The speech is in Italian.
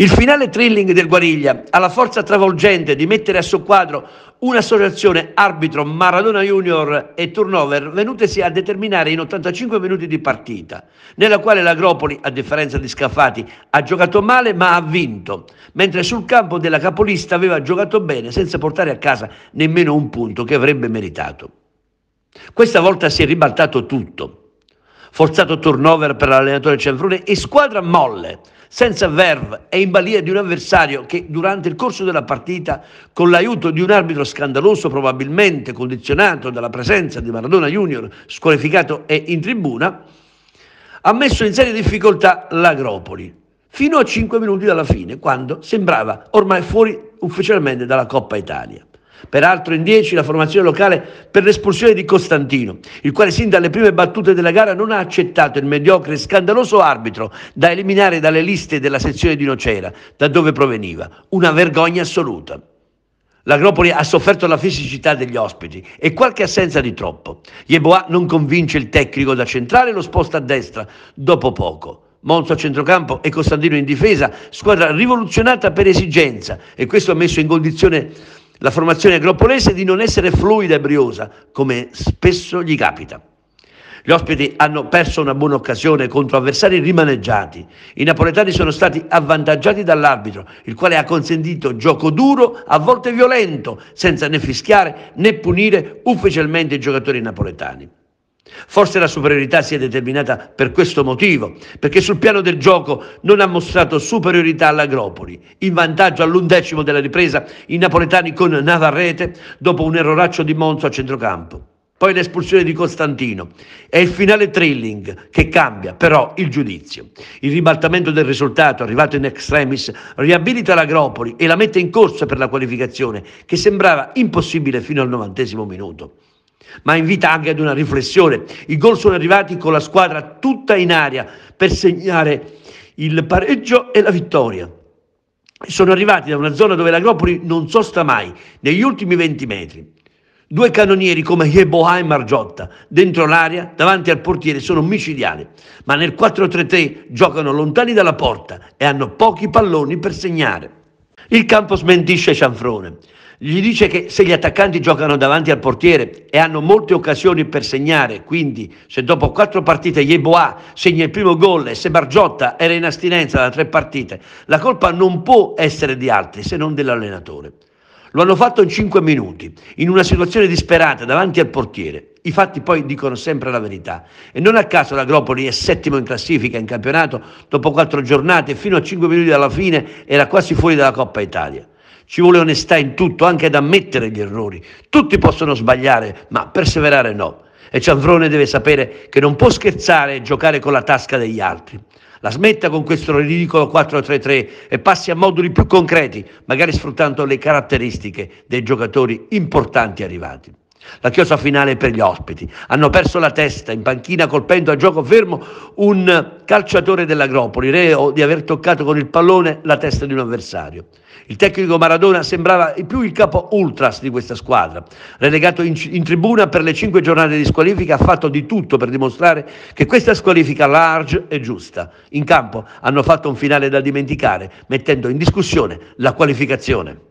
Il finale thrilling del Guariglia ha la forza travolgente di mettere a soqquadro un'associazione arbitro Maradona Junior e turnover venutesi a determinare in 85 minuti di partita, nella quale l'Agropoli, a differenza di Scaffati, ha giocato male ma ha vinto, mentre sul campo della capolista aveva giocato bene senza portare a casa nemmeno un punto che avrebbe meritato. Questa volta si è ribaltato tutto. Forzato turnover per l'allenatore Cianfrone e squadra molle senza verve e in balia di un avversario che durante il corso della partita, con l'aiuto di un arbitro scandaloso probabilmente condizionato dalla presenza di Maradona Junior squalificato e in tribuna, ha messo in serie difficoltà l'Agropoli fino a 5 minuti dalla fine, quando sembrava ormai fuori ufficialmente dalla Coppa Italia. Peraltro in 10 la formazione locale per l'espulsione di Costantino, il quale sin dalle prime battute della gara non ha accettato il mediocre e scandaloso arbitro da eliminare dalle liste della sezione di Nocera, da dove proveniva. Una vergogna assoluta. L'Agropoli ha sofferto la fisicità degli ospiti e qualche assenza di troppo. Yeboah non convince il tecnico da centrale e lo sposta a destra dopo poco. Monzo a centrocampo e Costantino in difesa, squadra rivoluzionata per esigenza e questo ha messo in condizione la formazione agropolese di non essere fluida e briosa, come spesso gli capita. Gli ospiti hanno perso una buona occasione contro avversari rimaneggiati. I napoletani sono stati avvantaggiati dall'arbitro, il quale ha consentito gioco duro, a volte violento, senza né fischiare né punire ufficialmente i giocatori napoletani. Forse la superiorità si è determinata per questo motivo, perché sul piano del gioco non ha mostrato superiorità all'Agropoli. In vantaggio all'undecimo della ripresa, i napoletani con Navarrete dopo un erroraccio di Monzo a centrocampo. Poi l'espulsione di Costantino. È il finale thrilling che cambia però il giudizio. Il ribaltamento del risultato arrivato in extremis riabilita l'Agropoli e la mette in corsa per la qualificazione che sembrava impossibile fino al novantesimo minuto ma invita anche ad una riflessione. I gol sono arrivati con la squadra tutta in aria per segnare il pareggio e la vittoria. Sono arrivati da una zona dove l'Agropoli non sosta mai, negli ultimi 20 metri. Due cannonieri come Yeboah e Margiotta, dentro l'aria, davanti al portiere, sono micidiali, ma nel 4-3-3 giocano lontani dalla porta e hanno pochi palloni per segnare. Il campo smentisce Cianfrone gli dice che se gli attaccanti giocano davanti al portiere e hanno molte occasioni per segnare, quindi se dopo quattro partite Yeboah segna il primo gol e se Bargiotta era in astinenza da tre partite, la colpa non può essere di altri se non dell'allenatore. Lo hanno fatto in cinque minuti, in una situazione disperata davanti al portiere. I fatti poi dicono sempre la verità e non a caso l'Agropoli è settimo in classifica in campionato dopo quattro giornate fino a cinque minuti dalla fine era quasi fuori dalla Coppa Italia. Ci vuole onestà in tutto, anche ad ammettere gli errori. Tutti possono sbagliare, ma perseverare no. E Cianfrone deve sapere che non può scherzare e giocare con la tasca degli altri. La smetta con questo ridicolo 4-3-3 e passi a moduli più concreti, magari sfruttando le caratteristiche dei giocatori importanti arrivati. La chiosa finale per gli ospiti. Hanno perso la testa in panchina colpendo a gioco fermo un calciatore dell'Agropoli, reo di aver toccato con il pallone la testa di un avversario. Il tecnico Maradona sembrava più il capo ultras di questa squadra. Relegato in, in tribuna per le cinque giornate di squalifica, ha fatto di tutto per dimostrare che questa squalifica large è giusta. In campo hanno fatto un finale da dimenticare, mettendo in discussione la qualificazione.